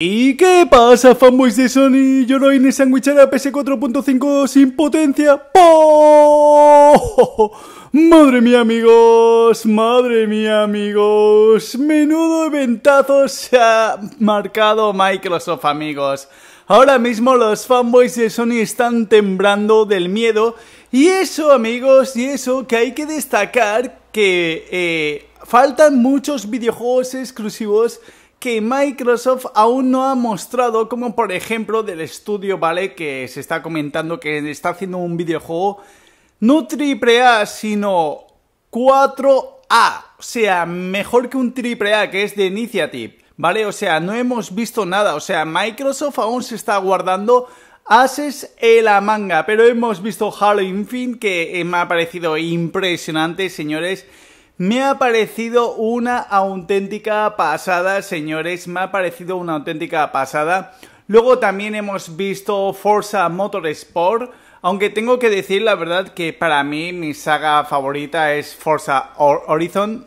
¿Y qué pasa, fanboys de Sony? Yo no ni a PS4.5 sin potencia. ¡Poooooo! ¡Oh! Madre mía, amigos, madre mía, amigos. Menudo eventazo se ha marcado Microsoft, amigos. Ahora mismo los fanboys de Sony están temblando del miedo. Y eso, amigos, y eso que hay que destacar que eh, faltan muchos videojuegos exclusivos que Microsoft aún no ha mostrado, como por ejemplo del estudio, ¿vale? Que se está comentando que está haciendo un videojuego no triple sino 4A, o sea, mejor que un triple que es de Initiative, ¿vale? O sea, no hemos visto nada, o sea, Microsoft aún se está guardando Ases en la manga, pero hemos visto Halo Infinite que me ha parecido impresionante, señores. Me ha parecido una auténtica pasada, señores, me ha parecido una auténtica pasada. Luego también hemos visto Forza Motorsport, aunque tengo que decir la verdad que para mí mi saga favorita es Forza Horizon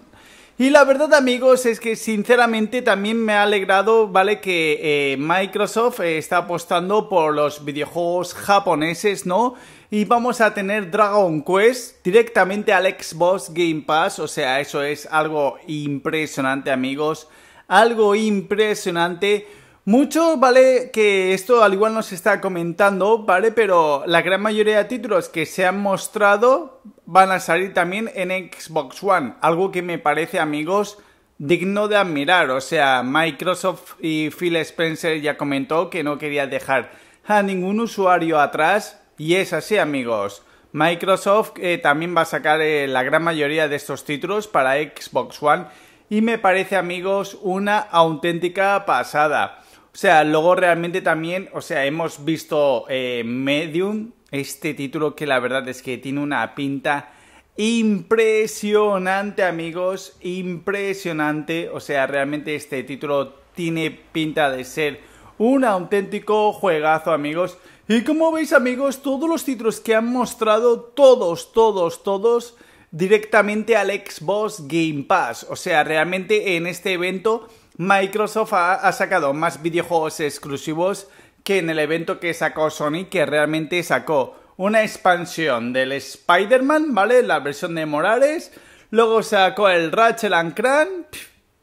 y la verdad, amigos, es que sinceramente también me ha alegrado, ¿vale? Que eh, Microsoft eh, está apostando por los videojuegos japoneses, ¿no? Y vamos a tener Dragon Quest directamente al Xbox Game Pass, o sea, eso es algo impresionante, amigos. Algo impresionante. Mucho, ¿vale? Que esto al igual nos está comentando, ¿vale? Pero la gran mayoría de títulos que se han mostrado van a salir también en Xbox One. Algo que me parece, amigos, digno de admirar. O sea, Microsoft y Phil Spencer ya comentó que no quería dejar a ningún usuario atrás. Y es así, amigos. Microsoft eh, también va a sacar eh, la gran mayoría de estos títulos para Xbox One. Y me parece, amigos, una auténtica pasada. O sea, luego realmente también, o sea, hemos visto eh, Medium, este título que la verdad es que tiene una pinta impresionante, amigos, impresionante. O sea, realmente este título tiene pinta de ser un auténtico juegazo, amigos. Y como veis, amigos, todos los títulos que han mostrado, todos, todos, todos directamente al Xbox Game Pass. O sea, realmente en este evento Microsoft ha, sacado más videojuegos exclusivos que en el evento que sacó Sony, que realmente sacó una expansión del Spider-Man, ¿vale? La versión de Morales. Luego sacó el Ratchet and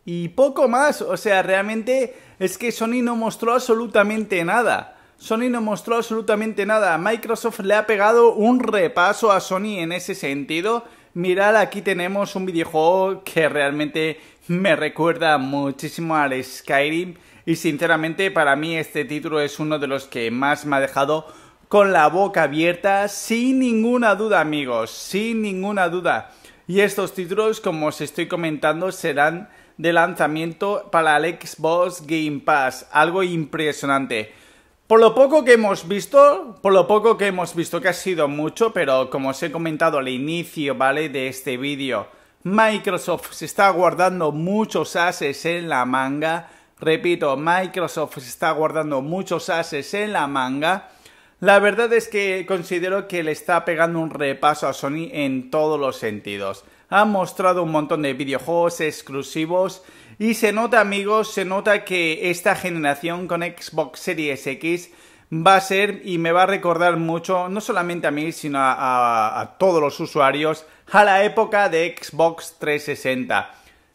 y poco más. O sea, realmente es que Sony no mostró absolutamente nada. Sony no mostró absolutamente nada. Microsoft le ha pegado un repaso a Sony en ese sentido mirad, aquí tenemos un videojuego que realmente me recuerda muchísimo al Skyrim y sinceramente para mí este título es uno de los que más me ha dejado con la boca abierta, sin ninguna duda amigos, sin ninguna duda. Y estos títulos, como os estoy comentando, serán de lanzamiento para el Xbox Game Pass, algo impresionante. Por lo poco que hemos visto, por lo poco que hemos visto, que ha sido mucho, pero como os he comentado al inicio, ¿vale? De este vídeo, Microsoft se está guardando muchos ases en la manga. Repito, Microsoft se está guardando muchos ases en la manga. La verdad es que considero que le está pegando un repaso a Sony en todos los sentidos. Ha mostrado un montón de videojuegos exclusivos y se nota, amigos, se nota que esta generación con Xbox Series X va a ser y me va a recordar mucho, no solamente a mí, sino a, todos los usuarios, a la época de Xbox 360.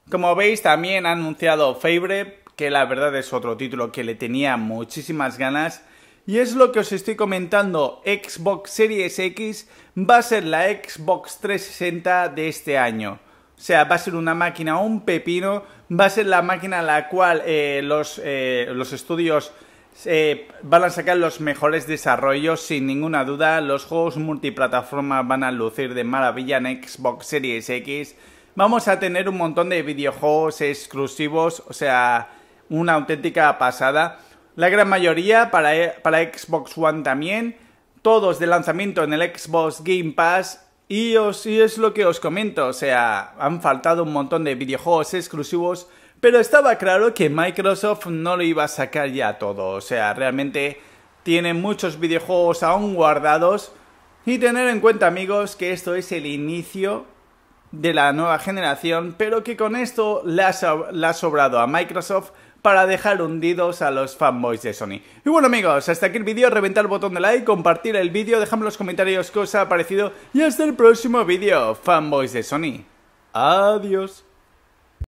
Como veis, también ha anunciado Favre, que la verdad es otro título que le tenía muchísimas ganas. Y es lo que os estoy comentando, Xbox Series X va a ser la Xbox 360 de este año. O sea, va a ser una máquina un pepino, va a ser la máquina a la cual eh, eh, los, estudios eh, van a sacar los mejores desarrollos, sin ninguna duda. Los juegos multiplataforma van a lucir de maravilla en Xbox Series X. Vamos a tener un montón de videojuegos exclusivos, o sea, una auténtica pasada. La gran mayoría para Xbox One también. Todos de lanzamiento en el Xbox Game Pass y, os, es lo que os comento, o sea, han faltado un montón de videojuegos exclusivos, pero estaba claro que Microsoft no lo iba a sacar ya todo, o sea, realmente tiene muchos videojuegos aún guardados y tener en cuenta amigos que esto es el inicio de la nueva generación, pero que con esto le ha, sobrado a Microsoft para dejar hundidos a los fanboys de Sony. Y bueno amigos, hasta aquí el vídeo, reventar el botón de like, compartir el vídeo, dejadme en los comentarios qué os ha parecido y hasta el próximo vídeo, fanboys de Sony. Adiós.